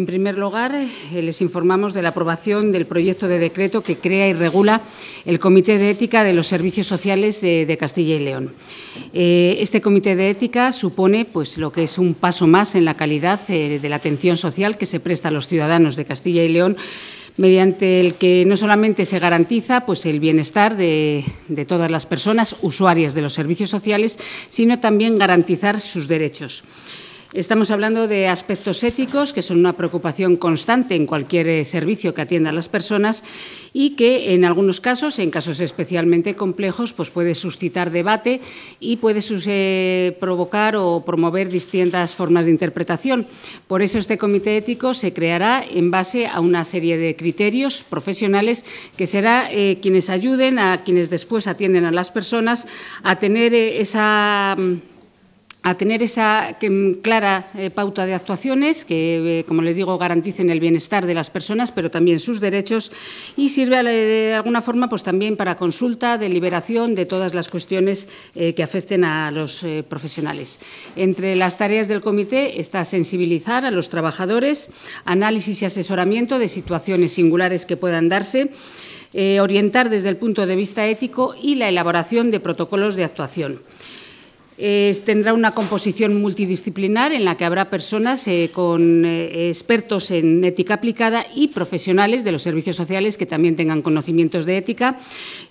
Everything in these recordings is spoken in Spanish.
En primer lugar, eh, les informamos de la aprobación del proyecto de decreto que crea y regula el Comité de Ética de los Servicios Sociales de, Castilla y León. Eh, este Comité de Ética supone pues, lo que es un paso más en la calidad eh, de la atención social que se presta a los ciudadanos de Castilla y León mediante el que no solamente se garantiza pues, el bienestar de, de, todas las personas usuarias de los servicios sociales, sino también garantizar sus derechos. Estamos hablando de aspectos éticos, que son una preocupación constante en cualquier eh, servicio que atienda a las personas y que en algunos casos, en casos especialmente complejos, pues puede suscitar debate y puede eh, provocar o promover distintas formas de interpretación. Por eso este comité ético se creará en base a una serie de criterios profesionales que será eh, quienes ayuden a quienes después atienden a las personas a tener esa mm, a tener esa mm, clara eh, pauta de actuaciones que, eh, como les digo, garanticen el bienestar de las personas, pero también sus derechos y sirve eh, de alguna forma pues, también para consulta, deliberación de todas las cuestiones que afecten a los profesionales. Entre las tareas del comité está sensibilizar a los trabajadores, análisis y asesoramiento de situaciones singulares que puedan darse, orientar desde el punto de vista ético y la elaboración de protocolos de actuación tendrá una composición multidisciplinar en la que habrá personas eh, con eh, expertos en ética aplicada y profesionales de los servicios sociales que también tengan conocimientos de ética,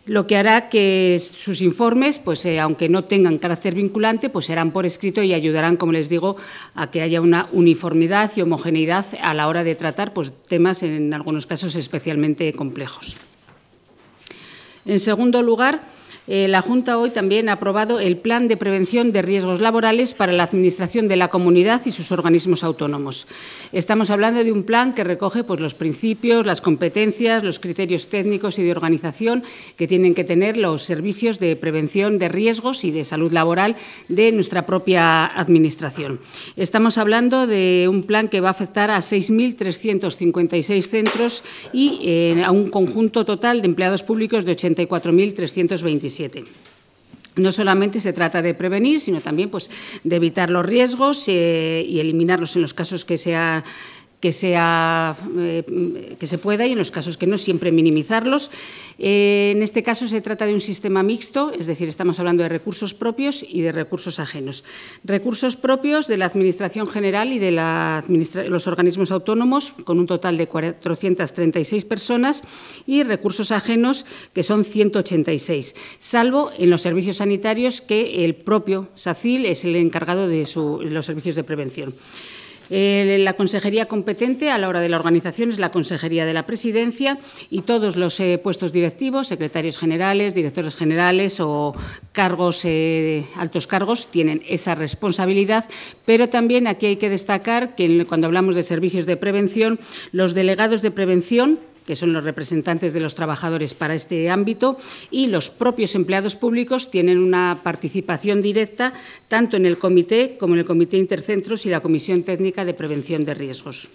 lo que hará que sus informes, pues eh, aunque no tengan carácter vinculante, pues serán por escrito y ayudarán, como les digo, a que haya una uniformidad y homogeneidad a la hora de tratar pues, temas en algunos casos especialmente complejos. En segundo lugar, eh, la Junta hoy también ha aprobado el Plan de Prevención de Riesgos Laborales para la Administración de la Comunidad y sus organismos autónomos. Estamos hablando de un plan que recoge pues, los principios, las competencias, los criterios técnicos y de organización que tienen que tener los servicios de prevención de riesgos y de salud laboral de nuestra propia Administración. Estamos hablando de un plan que va a afectar a 6.356 centros y eh, a un conjunto total de empleados públicos de 84.327 no solamente se trata de prevenir, sino también pues, de evitar los riesgos eh, y eliminarlos en los casos que sea que, sea, eh, que se pueda y en los casos que no, siempre minimizarlos. Eh, en este caso se trata de un sistema mixto, es decir, estamos hablando de recursos propios y de recursos ajenos. Recursos propios de la Administración General y de los organismos autónomos, con un total de 436 personas, y recursos ajenos, que son 186, salvo en los servicios sanitarios que el propio SACIL es el encargado de los servicios de prevención. Eh, la consejería competente a la hora de la organización es la Consejería de la Presidencia y todos los eh, puestos directivos, secretarios generales, directores generales o cargos, eh, altos cargos, tienen esa responsabilidad, pero también aquí hay que destacar que cuando hablamos de servicios de prevención, los delegados de prevención que son los representantes de los trabajadores para este ámbito, y los propios empleados públicos tienen una participación directa tanto en el comité como en el comité intercentros y la comisión técnica de prevención de riesgos.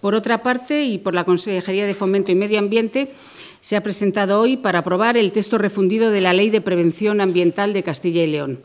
Por otra parte, y por la Consejería de Fomento y Medio Ambiente, se ha presentado hoy para aprobar el texto refundido de la Ley de Prevención Ambiental de Castilla y León.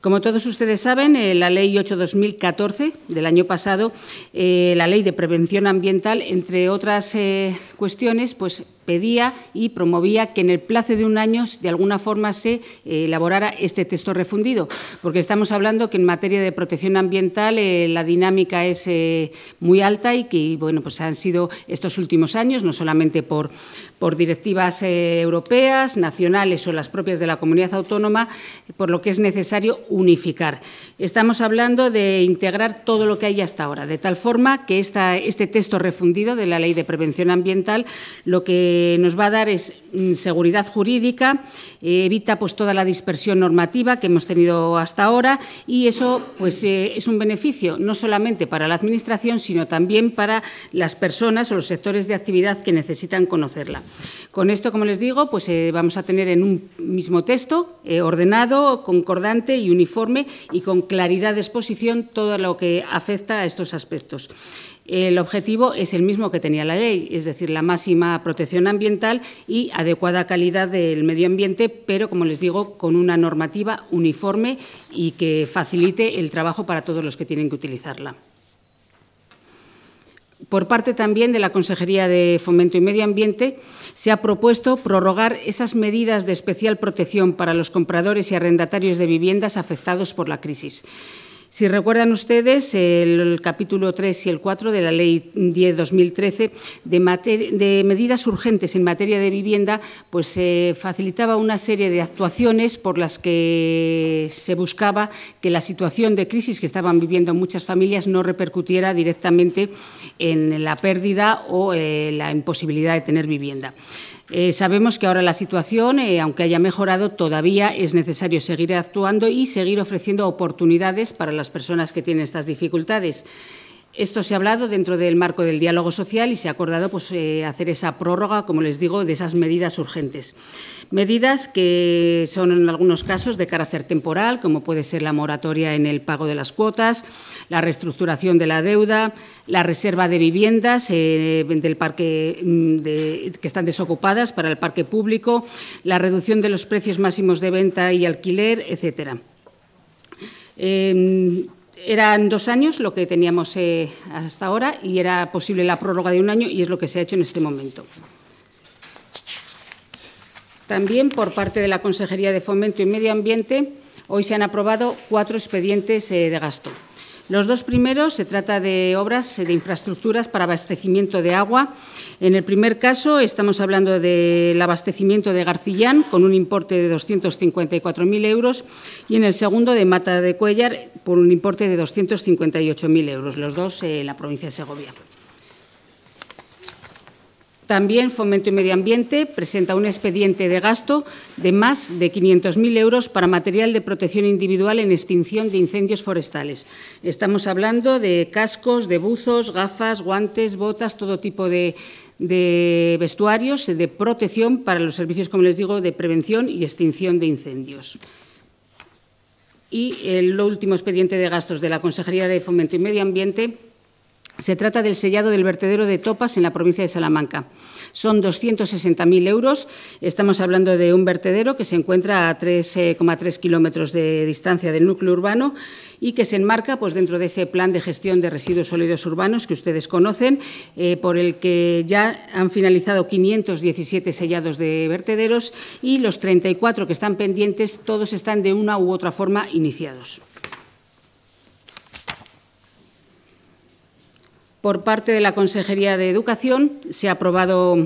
Como todos ustedes saben, eh, la Ley 8-2014 del año pasado, eh, la Ley de Prevención Ambiental, entre otras eh, cuestiones, pues pedía y promovía que en el plazo de un año, de alguna forma, se eh, elaborara este texto refundido, porque estamos hablando que en materia de protección ambiental eh, la dinámica es eh, muy alta y que bueno, pues han sido estos últimos años, no solamente por, por directivas europeas, nacionales o las propias de la comunidad autónoma, por lo que es necesario unificar. Estamos hablando de integrar todo lo que hay hasta ahora, de tal forma que esta, este texto refundido de la Ley de Prevención Ambiental lo que nos va a dar mm, seguridad jurídica, eh, evita pues toda la dispersión normativa que hemos tenido hasta ahora y eso pues eh, es un beneficio no solamente para la administración sino también para las personas o los sectores de actividad que necesitan conocerla. Con esto, como les digo, pues eh, vamos a tener en un mismo texto ordenado, concordante y uniforme y con claridad de exposición todo lo que afecta a estos aspectos. El objetivo es el mismo que tenía la ley, es decir, la máxima protección ambiental y adecuada calidad del medio ambiente, pero, como les digo, con una normativa uniforme y que facilite el trabajo para todos los que tienen que utilizarla. Por parte también de la Consejería de Fomento y Medio Ambiente, se ha propuesto prorrogar esas medidas de especial protección para los compradores y arrendatarios de viviendas afectados por la crisis. Si recuerdan ustedes, el capítulo 3 y el 4 de la Ley 10-2013 de, de, medidas urgentes en materia de vivienda, pues se eh, facilitaba una serie de actuaciones por las que se buscaba que la situación de crisis que estaban viviendo muchas familias no repercutiera directamente en la pérdida o eh, la imposibilidad de tener vivienda. Eh, sabemos que ahora la situación, eh, aunque haya mejorado, todavía es necesario seguir actuando y seguir ofreciendo oportunidades para las personas que tienen estas dificultades. Esto se ha hablado dentro del marco del diálogo social y se ha acordado pues, eh, hacer esa prórroga, como les digo, de esas medidas urgentes. Medidas que son en algunos casos de carácter temporal, como puede ser la moratoria en el pago de las cuotas, la reestructuración de la deuda, la reserva de viviendas eh, parque mm, que están desocupadas para el parque público, la reducción de los precios máximos de venta y alquiler, etcétera. Em, eran dos años lo que teníamos eh, hasta ahora y era posible la prórroga de un año y es lo que se ha hecho en este momento. También por parte de la Consejería de Fomento y Medio Ambiente, hoy se han aprobado cuatro expedientes eh, de gasto. Los dos primeros se trata de obras de infraestructuras para abastecimiento de agua. En el primer caso estamos hablando del abastecimiento de Garcillán con un importe de 254.000 euros y en el segundo de Mata de Cuellar por un importe de 258.000 euros, los dos eh, en la provincia de Segovia. También Fomento y Medio Ambiente presenta un expediente de gasto de más de 500.000 euros para material de protección individual en extinción de incendios forestales. Estamos hablando de cascos, de buzos, gafas, guantes, botas, todo tipo de, vestuarios de protección para los servicios, como les digo, de prevención y extinción de incendios. Y el último expediente de gastos de la Consejería de Fomento y Medio Ambiente se trata del sellado del vertedero de Topas en la provincia de Salamanca. Son 260.000 euros. Estamos hablando de un vertedero que se encuentra a 3,3 eh, kilómetros de distancia del núcleo urbano y que se enmarca pues, dentro de ese plan de gestión de residuos sólidos urbanos que ustedes conocen, eh, por el que ya han finalizado 517 sellados de vertederos y los 34 que están pendientes, todos están de una u otra forma iniciados. Por parte de la Consejería de Educación se ha aprobado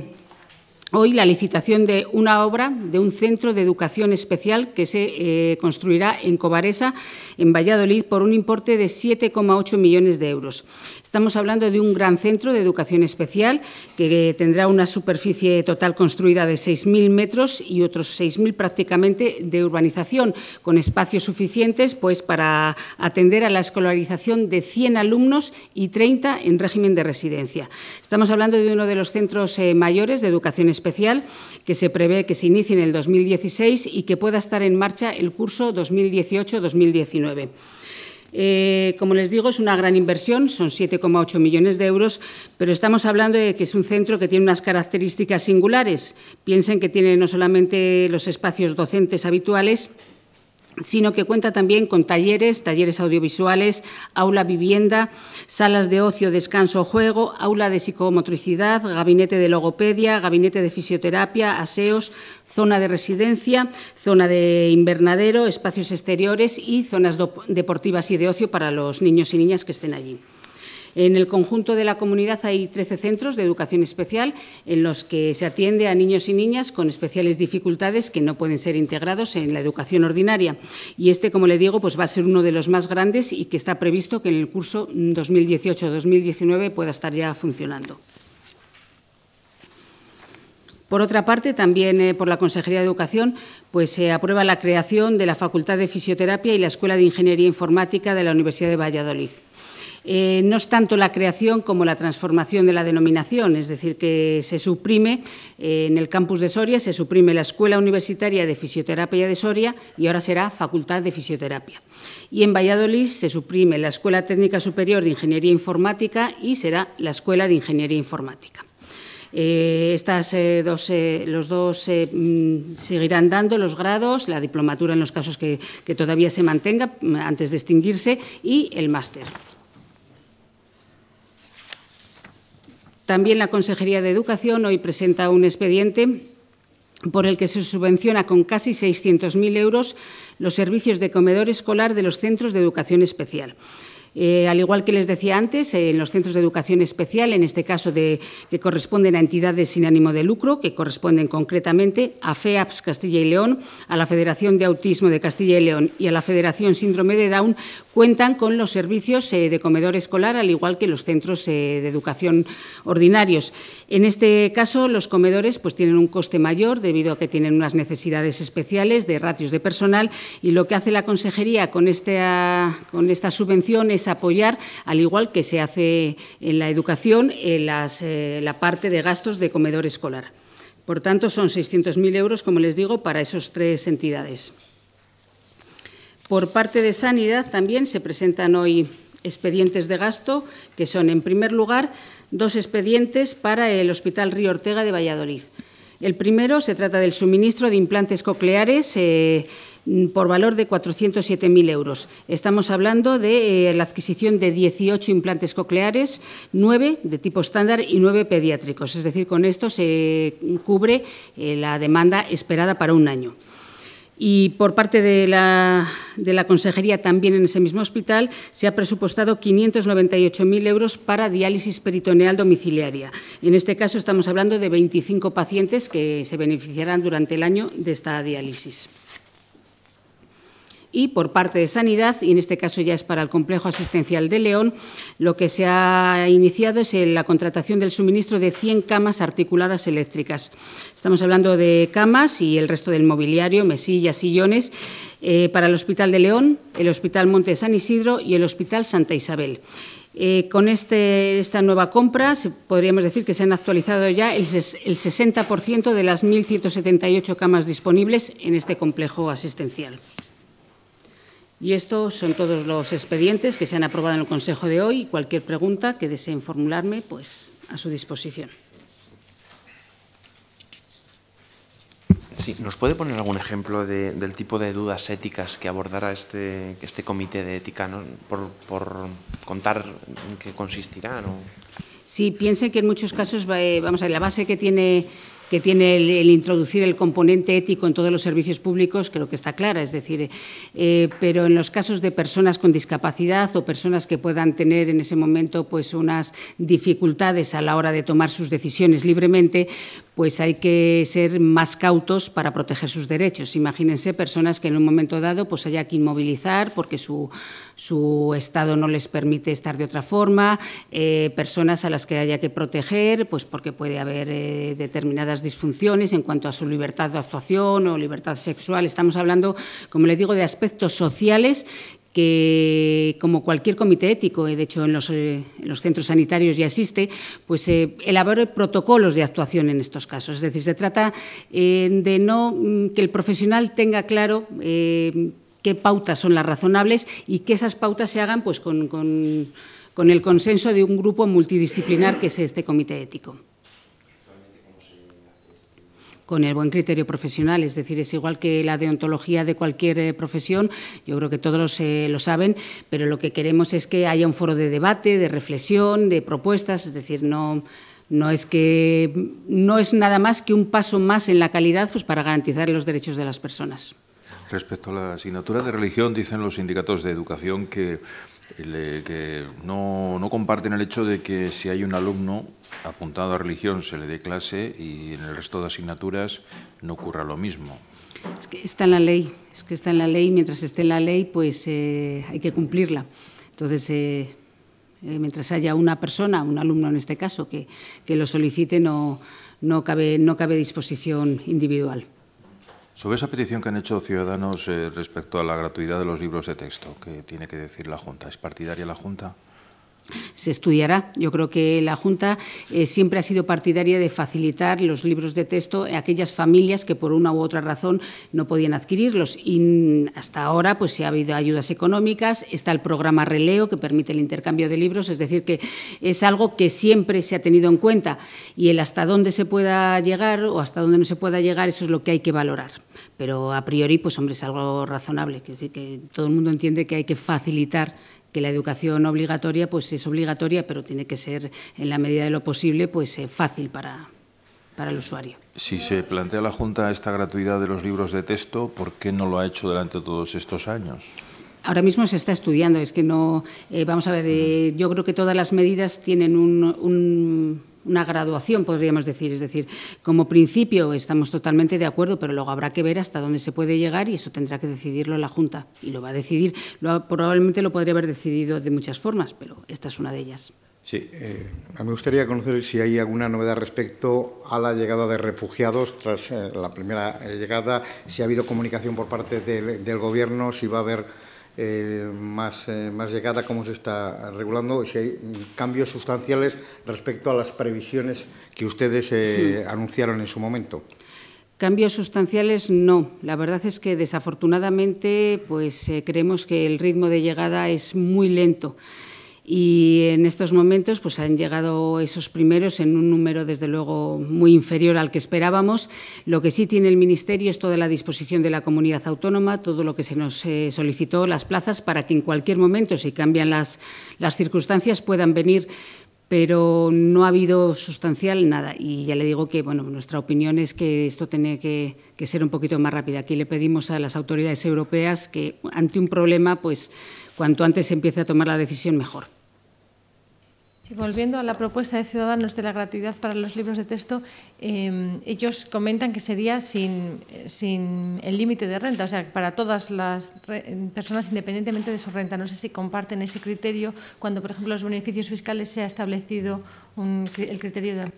hoy la licitación de una obra de un centro de educación especial que se eh, construirá en Covaresa, en Valladolid, por un importe de 7,8 millones de euros. Estamos hablando de un gran centro de educación especial que tendrá una superficie total construida de 6.000 metros y otros 6.000 prácticamente de urbanización, con espacios suficientes pues, para atender a la escolarización de 100 alumnos y 30 en régimen de residencia. Estamos hablando de uno de los centros eh, mayores de educación especial especial que se prevé que se inicie en el 2016 y que pueda estar en marcha el curso 2018-2019. Eh, como les digo, es una gran inversión, son 7,8 millones de euros, pero estamos hablando de que es un centro que tiene unas características singulares. Piensen que tiene no solamente los espacios docentes habituales, sino que cuenta también con talleres, talleres audiovisuales, aula vivienda, salas de ocio, descanso, juego, aula de psicomotricidad, gabinete de logopedia, gabinete de fisioterapia, aseos, zona de residencia, zona de invernadero, espacios exteriores y zonas deportivas y de ocio para los niños y niñas que estén allí. En el conjunto de la comunidad hay 13 centros de educación especial en los que se atiende a niños y niñas con especiales dificultades que no pueden ser integrados en la educación ordinaria. Y este, como le digo, pues va a ser uno de los más grandes y que está previsto que en el curso 2018-2019 pueda estar ya funcionando. Por otra parte, también eh, por la Consejería de Educación, pues se aprueba la creación de la Facultad de Fisioterapia y la Escuela de Ingeniería Informática de la Universidad de Valladolid. Eh, no es tanto la creación como la transformación de la denominación, es decir, que se suprime eh, en el campus de Soria, se suprime la Escuela Universitaria de Fisioterapia de Soria y ahora será Facultad de Fisioterapia. Y en Valladolid se suprime la Escuela Técnica Superior de Ingeniería Informática y será la Escuela de Ingeniería Informática. Eh, dos, los dos mm, seguirán dando los grados, la diplomatura en los casos que, que todavía se mantenga mm, antes de extinguirse y el máster. También la Consejería de Educación hoy presenta un expediente por el que se subvenciona con casi 600.000 euros los servicios de comedor escolar de los centros de educación especial. Eh, al igual que les decía antes, en los centros de educación especial, en este caso de, que corresponden a entidades sin ánimo de lucro, que corresponden concretamente a FEAPS Castilla y León, a la Federación de Autismo de Castilla y León y a la Federación Síndrome de Down, cuentan con los servicios eh, de comedor escolar, al igual que los centros eh, de educación ordinarios. En este caso, los comedores pues, tienen un coste mayor debido a que tienen unas necesidades especiales de ratios de personal y lo que hace la consejería con con esta subvención es apoyar, al igual que se hace en la educación, eh, la parte de gastos de comedor escolar. Por tanto, son 600.000 euros, como les digo, para esas tres entidades. Por parte de Sanidad también se presentan hoy expedientes de gasto, que son, en primer lugar, dos expedientes para el Hospital Río Ortega de Valladolid. El primero se trata del suministro de implantes cocleares. Eh, por valor de 407.000 euros. Estamos hablando de eh, la adquisición de 18 implantes cocleares, 9 de tipo estándar y 9 pediátricos. Es decir, con esto se cubre eh, la demanda esperada para un año. Y por parte de la, de la, Consejería, también en ese mismo hospital, se ha presupuestado 598.000 euros para diálisis peritoneal domiciliaria. En este caso, estamos hablando de 25 pacientes que se beneficiarán durante el año de esta diálisis y por parte de Sanidad, y en este caso ya es para el Complejo Asistencial de León, lo que se ha iniciado es la contratación del suministro de 100 camas articuladas eléctricas. Estamos hablando de camas y el resto del mobiliario, mesillas, sillones, eh, para el Hospital de León, el Hospital Monte San Isidro y el Hospital Santa Isabel. Eh, con este, esta nueva compra, podríamos decir que se han actualizado ya el, el 60% de las 1.178 camas disponibles en este complejo asistencial. Y estos son todos los expedientes que se han aprobado en el Consejo de hoy. Cualquier pregunta que deseen formularme, pues a su disposición. Sí, ¿nos puede poner algún ejemplo del tipo de dudas éticas que abordará este, este comité de ética, por, contar en qué consistirá? Sí, piense que en muchos casos, eh, vamos a ver, la base que tiene que tiene el, introducir el componente ético en todos los servicios públicos, creo que está clara. Es decir, eh, eh, pero en los casos de personas con discapacidad o personas que puedan tener en ese momento pues, unas dificultades a la hora de tomar sus decisiones libremente, pues hay que ser más cautos para proteger sus derechos. Imagínense personas que en un momento dado pues haya que inmovilizar porque su, su estado no les permite estar de otra forma, eh, personas a las que haya que proteger pues porque puede haber eh, determinadas disfunciones en cuanto a su libertad de actuación o libertad sexual. Estamos hablando, como le digo, de aspectos sociales que, como cualquier comité ético, eh, de hecho eh, en los, centros sanitarios ya existe, pues eh, elabore protocolos de actuación en estos casos. Es decir, se trata eh, de no mm, que el profesional tenga claro qué pautas son las razonables y que esas pautas se hagan pues, con el consenso de un grupo multidisciplinar que es este comité ético con el buen criterio profesional. Es decir, es igual que la deontología de cualquier eh, profesión, yo creo que todos eh, lo saben, pero lo que queremos es que haya un foro de debate, de reflexión, de propuestas, es decir, no no es que no es nada más que un paso más en la calidad pues, para garantizar los derechos de las personas. Respecto a la asignatura de religión, dicen los sindicatos de educación que que no, no comparten el hecho de que si hay un alumno apuntado a religión se le dé clase y en el resto de asignaturas no ocurra lo mismo. Es que está en la ley, es que está en la ley, mientras esté en la ley pues eh, hay que cumplirla. Entonces, eh, eh, mientras haya una persona, un alumno en este caso, que, que lo solicite, no, no, cabe, no cabe disposición individual. Sobre esa petición que han hecho Ciudadanos eh, respecto a la gratuidad de los libros de texto, ¿qué tiene que decir la Junta? ¿Es partidaria la Junta? se estudiará. Yo creo que la Junta eh, siempre ha sido partidaria de facilitar los libros de texto a aquellas familias que por una u otra razón no podían adquirirlos. Y hasta ahora pues se ha habido ayudas económicas, está el programa Releo que permite el intercambio de libros, es decir, que es algo que siempre se ha tenido en cuenta y el hasta dónde se pueda llegar o hasta dónde no se pueda llegar, eso es lo que hay que valorar pero a priori, pues hombre, es algo razonable, que todo el mundo entiende que hay que facilitar que la educación obligatoria pues es obligatoria, pero tiene que ser en la medida de lo posible pues eh, fácil para, para el usuario. Si se plantea la Junta esta gratuidad de los libros de texto, ¿por qué no lo ha hecho durante todos estos años? Ahora mismo se está estudiando, es que no. Eh, vamos a ver, eh, yo creo que todas las medidas tienen un una graduación, podríamos decir. Es decir, como principio estamos totalmente de acuerdo, pero luego habrá que ver hasta dónde se puede llegar y eso tendrá que decidirlo la Junta. Y lo va a decidir, lo, probablemente lo podría haber decidido de muchas formas, pero esta es una de ellas. Sí, eh, a mí me gustaría conocer si hay alguna novedad respecto a la llegada de refugiados tras eh, la primera eh, llegada, si ha habido comunicación por parte del Gobierno, si va a haber eh, eh, más, llegada cómo se está regulando, si hay cambios sustanciales respecto a las previsiones que ustedes eh, hmm. anunciaron en su momento. Cambios sustanciales no. La verdad es que desafortunadamente pues creemos que el ritmo de llegada es muy lento y en estos momentos pues han llegado esos primeros en un número desde luego muy inferior al que esperábamos. Lo que sí tiene el Ministerio es toda la disposición de la comunidad autónoma, todo lo que se nos eh, solicitó, las plazas, para que en cualquier momento, si cambian las, las circunstancias, puedan venir pero no ha habido sustancial nada. Y ya le digo que bueno, nuestra opinión es que esto tiene que, que ser un poquito más rápido. Aquí le pedimos a las autoridades europeas que ante un problema, pues cuanto antes se empiece a tomar la decisión, mejor. volviendo a la propuesta de Ciudadanos de la gratuidad para los libros de texto, em, ellos comentan que sería sin, el límite de renta, o sea, para todas las personas independientemente de su renta. No sé si comparten ese criterio cuando, por ejemplo, los beneficios fiscales se ha establecido el criterio de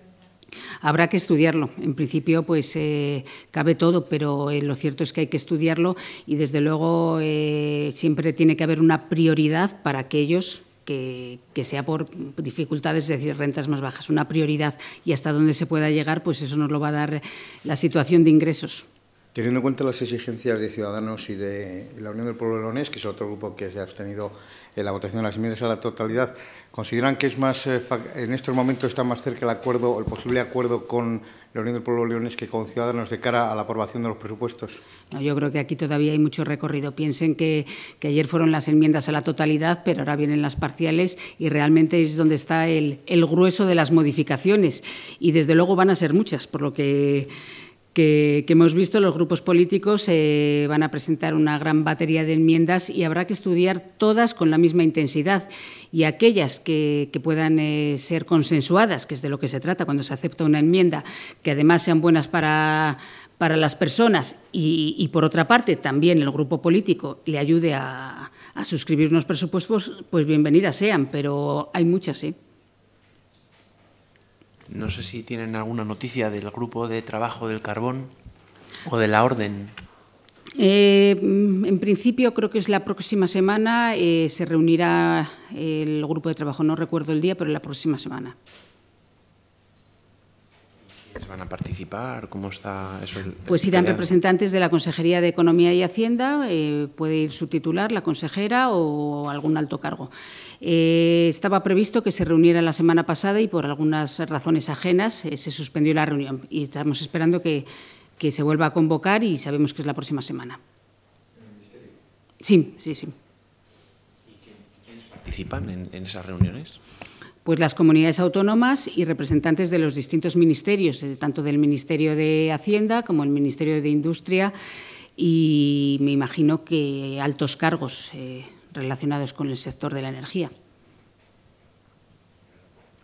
Habrá que estudiarlo. En principio, pues eh, cabe todo, pero eh, lo cierto es que hay que estudiarlo y, desde luego, eh, siempre tiene que haber una prioridad para aquellos que, sea por dificultades, es decir, rentas más bajas, una prioridad y hasta dónde se pueda llegar, pues eso nos lo va a dar la situación de ingresos. Teniendo en cuenta las exigencias de Ciudadanos y de la Unión del Pueblo Leonés, que es otro grupo que se ha abstenido en la votación de las enmiendas a la totalidad, ¿Consideran que es más, eh, en estos momentos está más cerca el acuerdo, el posible acuerdo con la Unión del Pueblo Leones que con Ciudadanos de cara a la aprobación de los presupuestos? yo creo que aquí todavía hay mucho recorrido. Piensen que, ayer fueron las enmiendas a la totalidad, pero ahora vienen las parciales y realmente es donde está el, el grueso de las modificaciones. Y desde luego van a ser muchas, por lo que que, hemos visto, los grupos políticos eh, van a presentar una gran batería de enmiendas y habrá que estudiar todas con la misma intensidad y aquellas que, puedan eh, ser consensuadas, que es de lo que se trata cuando se acepta una enmienda, que además sean buenas para las personas y, por otra parte, también el grupo político le ayude a, suscribir unos presupuestos, pues bienvenidas sean, pero hay muchas, sí. ¿eh? No sé si tienen alguna noticia del grupo de trabajo del carbón o de la orden. Eh, en principio, creo que es la próxima semana. Eh, se reunirá el grupo de trabajo. No recuerdo el día, pero la próxima semana van a participar? ¿Cómo está eso? Pues irán representantes de la Consejería de Economía y Hacienda, eh, puede ir su titular, la consejera o algún alto cargo. Eh, estaba previsto que se reuniera la semana pasada y por algunas razones ajenas eh, se suspendió la reunión y estamos esperando que, se vuelva a convocar y sabemos que es la próxima semana. Sí, sí, sí. quiénes participan en, en esas reuniones? Pues las comunidades autónomas y representantes de los distintos ministerios, eh, tanto del Ministerio de Hacienda como el Ministerio de Industria y me imagino que altos cargos eh, relacionados con el sector de la energía.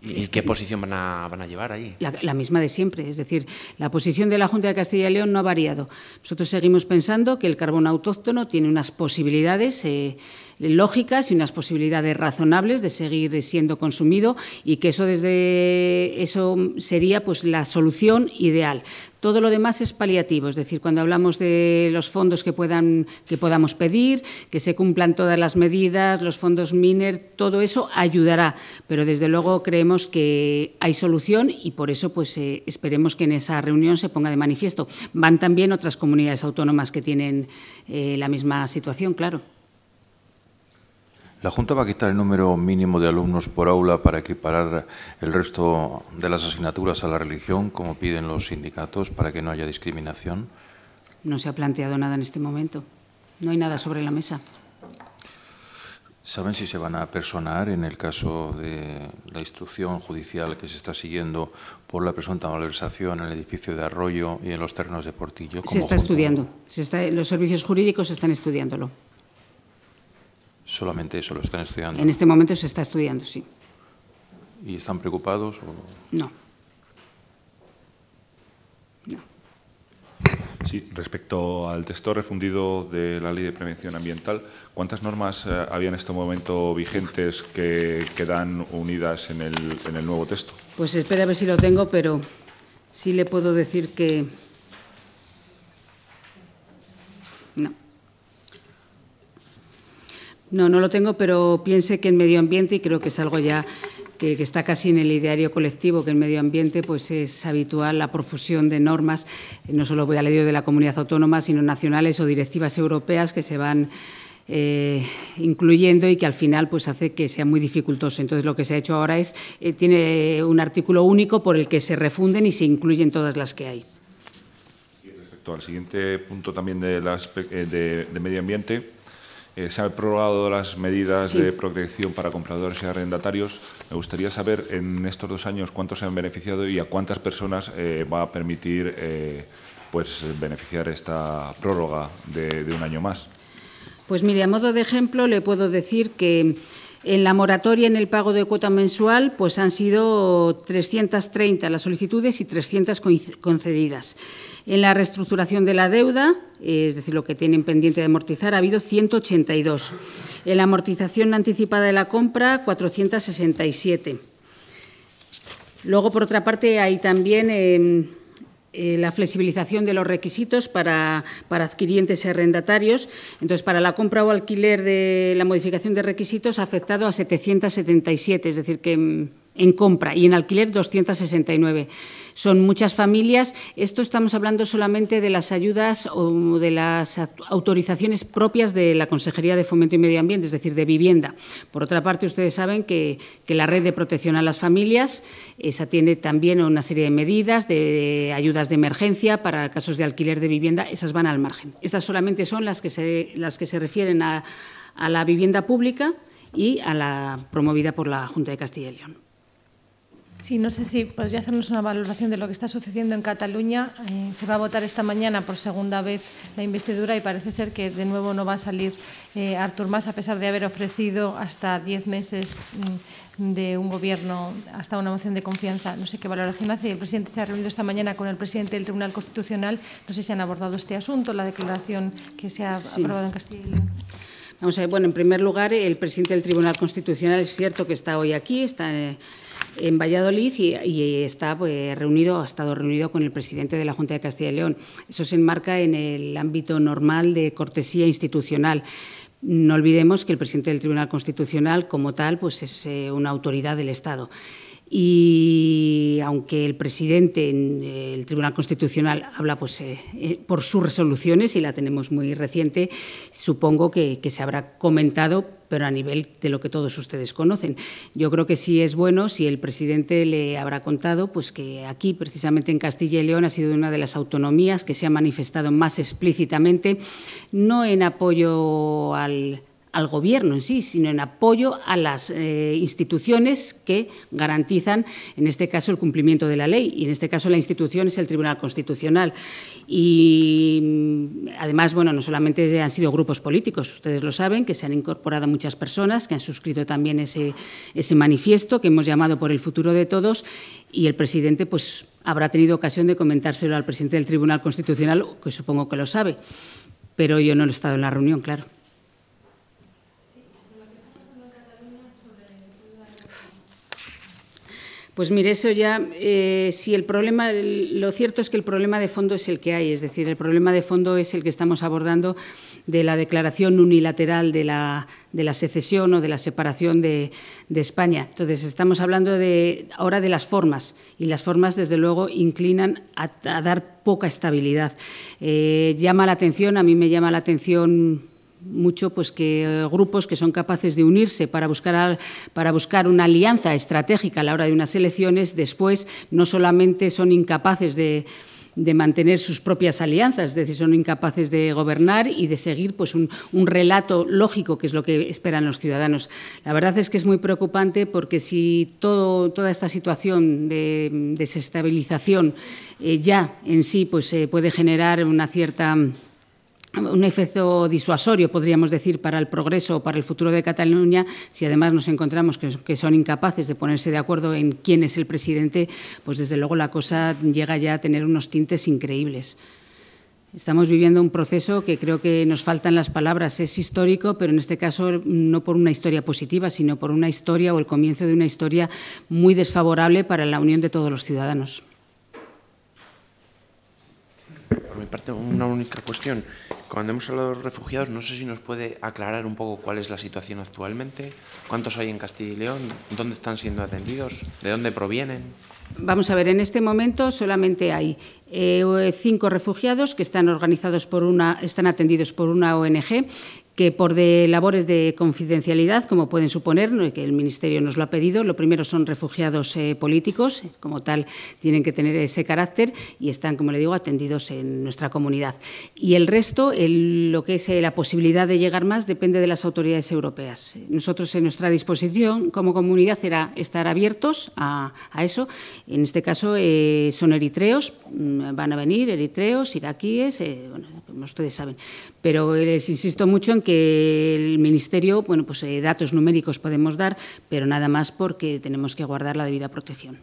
¿Y qué este- posición van a, llevar ahí? La, misma de siempre, es decir, la posición de la Junta de Castilla y León no ha variado. Nosotros seguimos pensando que el carbón autóctono tiene unas posibilidades. Eh, lógicas y unas posibilidades razonables de seguir siendo consumido y que eso desde eso sería pues la solución ideal. Todo lo demás es paliativo, es decir, cuando hablamos de los fondos que, puedan, que podamos pedir, que se cumplan todas las medidas, los fondos MINER, todo eso ayudará, pero desde luego creemos que hay solución y por eso pues, eh, esperemos que en esa reunión se ponga de manifiesto. Van también otras comunidades autónomas que tienen eh, la misma situación, claro. La Junta va a quitar el número mínimo de alumnos por aula para equiparar el resto de las asignaturas a la religión, como piden los sindicatos, para que no haya discriminación. No se ha planteado nada en este momento. No hay nada sobre la mesa. ¿Saben si se van a personar en el caso de la instrucción judicial que se está siguiendo por la presunta malversación en el edificio de Arroyo y en los terrenos de Portillo? Se está estudiando. los servicios jurídicos están estudiándolo. Solamente eso lo están estudiando. En este momento se está estudiando, sí. ¿Y están preocupados? O... No. Sí, respecto al texto refundido de la Ley de Prevención Ambiental, ¿cuántas normas eh, había en este momento vigentes que quedan unidas en el, en el nuevo texto? Pues espera a ver si lo tengo, pero sí le puedo decir que... No. No, no lo tengo, pero piense que en medio ambiente, y creo que es algo ya que, está casi en el ideario colectivo, que en medio ambiente pues es habitual la profusión de normas, eh, no solo voy a leer de la comunidad autónoma, sino nacionales o directivas europeas que se van eh, incluyendo y que al final pues hace que sea muy dificultoso. Entonces lo que se ha hecho ahora es, eh, tiene un artículo único por el que se refunden y se incluyen todas las que hay. respecto al siguiente punto también de medio ambiente, eh, se han prorrogado las medidas de protección para compradores y arrendatarios. Me gustaría saber en estos dos años cuántos se han beneficiado y a cuántas personas eh, va a permitir eh, pues, beneficiar esta prórroga de, un año más. Pues mire, a modo de ejemplo le puedo decir que en la moratoria en el pago de cuota mensual, pues han sido 330 las solicitudes y 300 concedidas. En la reestructuración de la deuda, es decir, lo que tienen pendiente de amortizar, ha habido 182. En la amortización anticipada de la compra, 467. Luego, por otra parte, hay también em, eh, la flexibilización de los requisitos para, para, adquirientes y arrendatarios. Entonces, para la compra o alquiler de la modificación de requisitos ha afectado a 777, es decir, que em, en compra y en alquiler 269. Son muchas familias. Esto estamos hablando solamente de las ayudas o de las autorizaciones propias de la Consejería de Fomento y Medio Ambiente, es decir, de vivienda. Por otra parte, ustedes saben que, la red de protección a las familias, esa tiene también una serie de medidas, de ayudas de emergencia para casos de alquiler de vivienda, esas van al margen. Estas solamente son las que se, las que se refieren a la vivienda pública y a la promovida por la Junta de Castilla y León. Sí, no sé si podría hacernos una valoración de lo que está sucediendo en Cataluña. Eh, se va a votar esta mañana por segunda vez la investidura y parece ser que de nuevo no va a salir eh, Artur Mas, a pesar de haber ofrecido hasta diez meses mm, de un gobierno, hasta una moción de confianza. No sé qué valoración hace. El presidente se ha reunido esta mañana con el presidente del Tribunal Constitucional. No sé si han abordado este asunto, la declaración que se ha aprobado en Castilla y León. Vamos a ver, bueno, en primer lugar, el presidente del Tribunal Constitucional es cierto que está hoy aquí, está. Eh, en Valladolid y, está pues, reunido, ha estado reunido con el presidente de la Junta de Castilla y León. Eso se enmarca en el ámbito normal de cortesía institucional. No olvidemos que el presidente del Tribunal Constitucional, como tal, pues es eh, una autoridad del Estado y aunque el presidente en eh, el Tribunal Constitucional habla pues, eh, eh, por sus resoluciones y la tenemos muy reciente, supongo que, que, se habrá comentado, pero a nivel de lo que todos ustedes conocen. Yo creo que sí es bueno si el presidente le habrá contado pues, que aquí, precisamente en Castilla y León, ha sido una de las autonomías que se ha manifestado más explícitamente, no en apoyo al al gobierno en sí, sino en apoyo a las eh, instituciones que garantizan, en este caso, el cumplimiento de la ley. Y en este caso, la institución es el Tribunal Constitucional. Y mm, además, bueno, no solamente han sido grupos políticos, ustedes lo saben, que se han incorporado muchas personas que han suscrito también ese, ese manifiesto que hemos llamado por el futuro de todos. Y el presidente, pues, habrá tenido ocasión de comentárselo al presidente del Tribunal Constitucional, que supongo que lo sabe. Pero yo no he estado en la reunión, claro. Pues mire, eso ya, eh, si el problema, lo cierto es que el problema de fondo es el que hay, es decir, el problema de fondo es el que estamos abordando de la declaración unilateral de la, de la secesión o de la separación de, España. Entonces, estamos hablando de, ahora de las formas, y las formas, desde luego, inclinan a, dar poca estabilidad. Eh, llama la atención, a mí me llama la atención mucho pues que eh, grupos que son capaces de unirse para buscar para buscar una alianza estratégica a la hora de unas elecciones después no solamente son incapaces de mantener sus propias alianzas, es decir, son incapaces de gobernar y de seguir pues, un, relato lógico, que es lo que esperan los ciudadanos. La verdad es que es muy preocupante porque si toda esta situación de desestabilización eh, ya en sí pues, eh, puede generar una cierta un efecto disuasorio, podríamos decir, para el progreso o para el futuro de Cataluña, si además nos encontramos que, son incapaces de ponerse de acuerdo en quién es el presidente, pues desde luego la cosa llega ya a tener unos tintes increíbles. Estamos viviendo un proceso que creo que nos faltan las palabras, es histórico, pero en este caso no por una historia positiva, sino por una historia o el comienzo de una historia muy desfavorable para la unión de todos los ciudadanos. Por mi parte, una única cuestión. Cuando hemos hablado de los refugiados, no sé si nos puede aclarar un poco cuál es la situación actualmente, cuántos hay en Castilla y León, dónde están siendo atendidos, de dónde provienen. Vamos a ver, en este momento solamente hay eh, cinco refugiados que están organizados por una, están atendidos por una ONG que por de labores de confidencialidad, como pueden suponer, que el Ministerio nos lo ha pedido, lo primero son refugiados eh, políticos, eh, como tal tienen que tener ese carácter y están, como le digo, atendidos en nuestra comunidad. Y el resto, lo que es eh, la posibilidad de llegar más, depende de las autoridades europeas. Nosotros en nuestra disposición como comunidad era estar abiertos a, eso. En este caso son eritreos, mm, van a venir eritreos, iraquíes, bueno, como ustedes saben. Pero les insisto mucho en que el Ministerio, bueno, pues eh, datos numéricos podemos dar, pero nada más porque tenemos que guardar la debida protección.